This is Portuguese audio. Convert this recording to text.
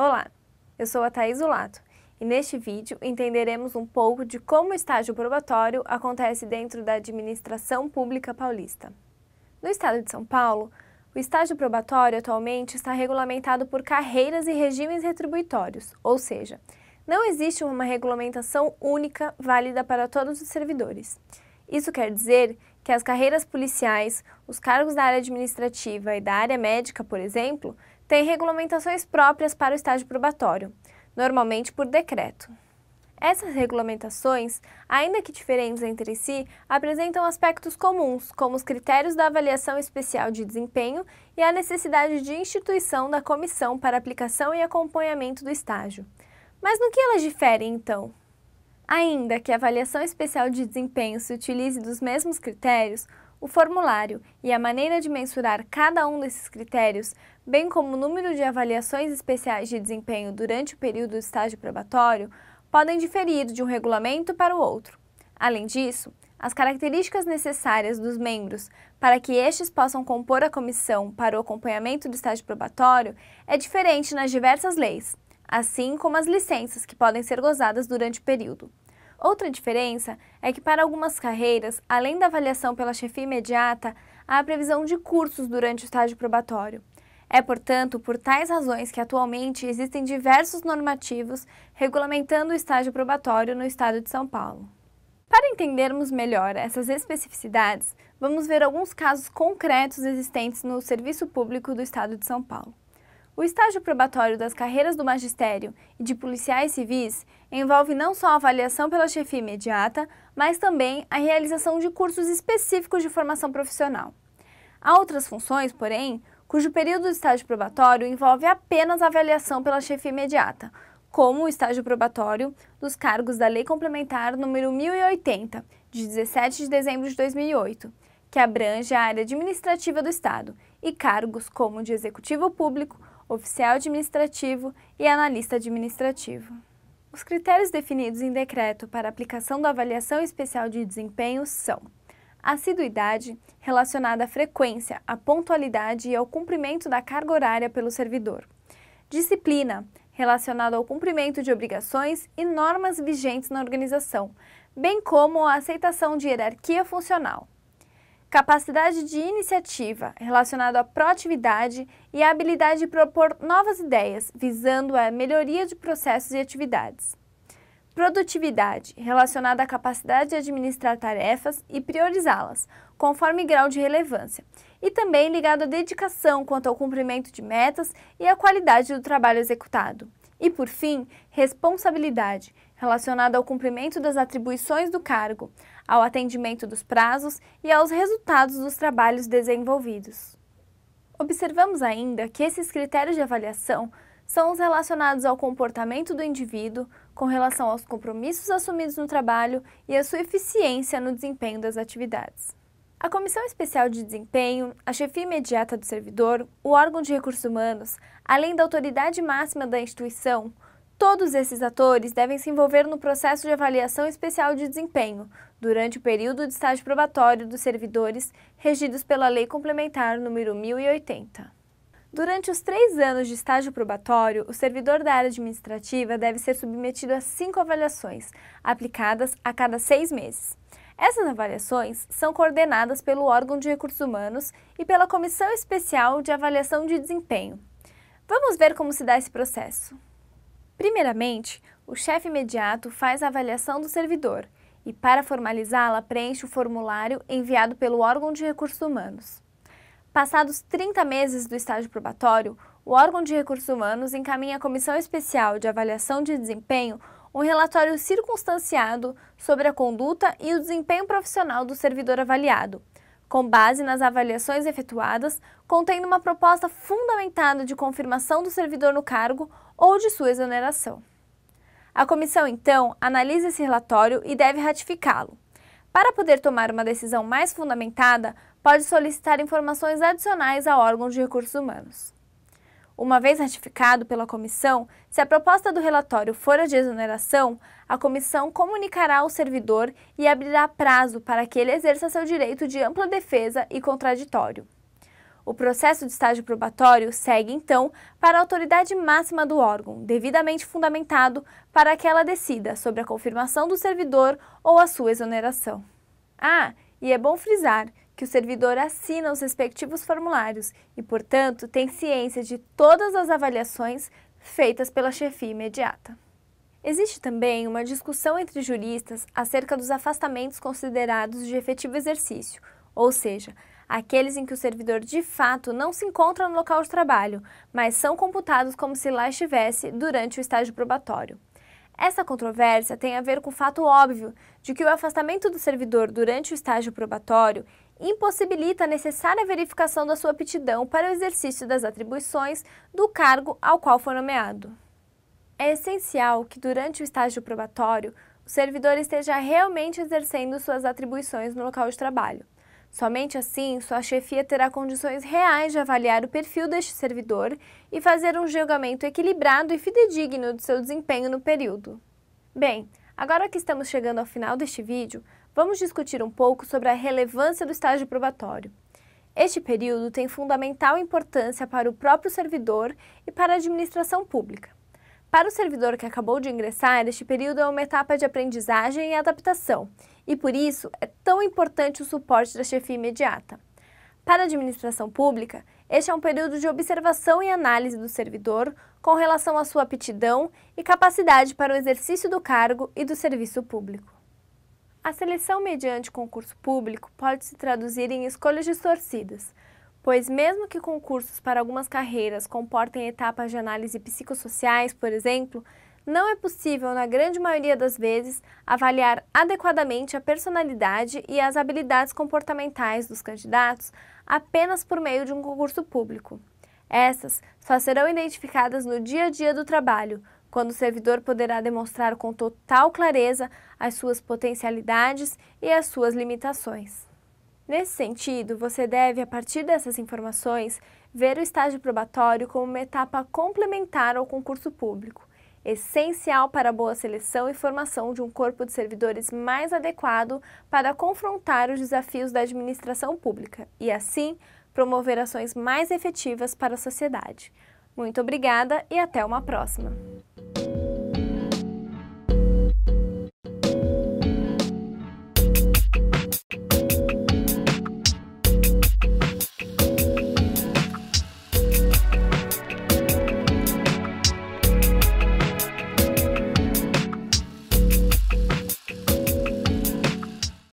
Olá, eu sou a Thais Ulato e neste vídeo entenderemos um pouco de como o estágio probatório acontece dentro da administração pública paulista. No estado de São Paulo, o estágio probatório atualmente está regulamentado por carreiras e regimes retributórios, ou seja, não existe uma regulamentação única válida para todos os servidores. Isso quer dizer que as carreiras policiais, os cargos da área administrativa e da área médica, por exemplo, tem regulamentações próprias para o estágio probatório, normalmente por decreto. Essas regulamentações, ainda que diferentes entre si, apresentam aspectos comuns, como os critérios da avaliação especial de desempenho e a necessidade de instituição da comissão para aplicação e acompanhamento do estágio. Mas no que elas diferem, então? Ainda que a avaliação especial de desempenho se utilize dos mesmos critérios, o formulário e a maneira de mensurar cada um desses critérios bem como o número de avaliações especiais de desempenho durante o período do estágio probatório, podem diferir de um regulamento para o outro. Além disso, as características necessárias dos membros para que estes possam compor a comissão para o acompanhamento do estágio probatório é diferente nas diversas leis, assim como as licenças que podem ser gozadas durante o período. Outra diferença é que para algumas carreiras, além da avaliação pela chefia imediata, há a previsão de cursos durante o estágio probatório. É, portanto, por tais razões que atualmente existem diversos normativos regulamentando o estágio probatório no estado de São Paulo. Para entendermos melhor essas especificidades, vamos ver alguns casos concretos existentes no serviço público do estado de São Paulo. O estágio probatório das carreiras do magistério e de policiais civis envolve não só a avaliação pela chefia imediata, mas também a realização de cursos específicos de formação profissional. Há outras funções, porém, cujo período de estágio probatório envolve apenas avaliação pela chefia imediata, como o estágio probatório dos cargos da Lei Complementar número 1080, de 17 de dezembro de 2008, que abrange a área administrativa do Estado, e cargos como de executivo público, oficial administrativo e analista administrativo. Os critérios definidos em decreto para aplicação da avaliação especial de desempenho são assiduidade relacionada à frequência, à pontualidade e ao cumprimento da carga horária pelo servidor. Disciplina relacionada ao cumprimento de obrigações e normas vigentes na organização, bem como a aceitação de hierarquia funcional. Capacidade de iniciativa, relacionada à proatividade e à habilidade de propor novas ideias, visando a melhoria de processos e atividades. Produtividade, relacionada à capacidade de administrar tarefas e priorizá-las, conforme grau de relevância, e também ligado à dedicação quanto ao cumprimento de metas e à qualidade do trabalho executado. E, por fim, responsabilidade, relacionada ao cumprimento das atribuições do cargo, ao atendimento dos prazos e aos resultados dos trabalhos desenvolvidos. Observamos ainda que esses critérios de avaliação são os relacionados ao comportamento do indivíduo, com relação aos compromissos assumidos no trabalho e a sua eficiência no desempenho das atividades. A Comissão Especial de Desempenho, a chefia imediata do servidor, o órgão de recursos humanos, além da autoridade máxima da instituição, todos esses atores devem se envolver no processo de avaliação especial de desempenho, durante o período de estágio probatório dos servidores regidos pela Lei Complementar nº 1080. Durante os três anos de estágio probatório, o servidor da área administrativa deve ser submetido a cinco avaliações, aplicadas a cada seis meses. Essas avaliações são coordenadas pelo órgão de recursos humanos e pela Comissão Especial de Avaliação de Desempenho. Vamos ver como se dá esse processo. Primeiramente, o chefe imediato faz a avaliação do servidor e, para formalizá-la, preenche o formulário enviado pelo órgão de recursos humanos. Passados 30 meses do estágio probatório, o órgão de recursos humanos encaminha à Comissão Especial de Avaliação de Desempenho um relatório circunstanciado sobre a conduta e o desempenho profissional do servidor avaliado, com base nas avaliações efetuadas, contendo uma proposta fundamentada de confirmação do servidor no cargo ou de sua exoneração. A comissão, então, analisa esse relatório e deve ratificá-lo. Para poder tomar uma decisão mais fundamentada, pode solicitar informações adicionais a órgãos de recursos humanos. Uma vez ratificado pela comissão, se a proposta do relatório for a de exoneração, a comissão comunicará ao servidor e abrirá prazo para que ele exerça seu direito de ampla defesa e contraditório. O processo de estágio probatório segue, então, para a autoridade máxima do órgão, devidamente fundamentado para que ela decida sobre a confirmação do servidor ou a sua exoneração. Ah, e é bom frisar que o servidor assina os respectivos formulários e, portanto, tem ciência de todas as avaliações feitas pela chefia imediata. Existe também uma discussão entre juristas acerca dos afastamentos considerados de efetivo exercício, ou seja, aqueles em que o servidor de fato não se encontra no local de trabalho, mas são computados como se lá estivesse durante o estágio probatório. Essa controvérsia tem a ver com o fato óbvio de que o afastamento do servidor durante o estágio probatório impossibilita a necessária verificação da sua aptidão para o exercício das atribuições do cargo ao qual foi nomeado. É essencial que durante o estágio probatório o servidor esteja realmente exercendo suas atribuições no local de trabalho. Somente assim, sua chefia terá condições reais de avaliar o perfil deste servidor e fazer um julgamento equilibrado e fidedigno do seu desempenho no período. Bem, agora que estamos chegando ao final deste vídeo, vamos discutir um pouco sobre a relevância do estágio probatório. Este período tem fundamental importância para o próprio servidor e para a administração pública. Para o servidor que acabou de ingressar, este período é uma etapa de aprendizagem e adaptação, e por isso é tão importante o suporte da chefia imediata. Para a administração pública, este é um período de observação e análise do servidor com relação à sua aptidão e capacidade para o exercício do cargo e do serviço público. A seleção mediante concurso público pode se traduzir em escolhas distorcidas, pois mesmo que concursos para algumas carreiras comportem etapas de análise psicossociais, por exemplo, não é possível, na grande maioria das vezes, avaliar adequadamente a personalidade e as habilidades comportamentais dos candidatos apenas por meio de um concurso público. Essas só serão identificadas no dia a dia do trabalho, quando o servidor poderá demonstrar com total clareza as suas potencialidades e as suas limitações. Nesse sentido, você deve, a partir dessas informações, ver o estágio probatório como uma etapa complementar ao concurso público, essencial para a boa seleção e formação de um corpo de servidores mais adequado para confrontar os desafios da administração pública e, assim, promover ações mais efetivas para a sociedade. Muito obrigada e até uma próxima!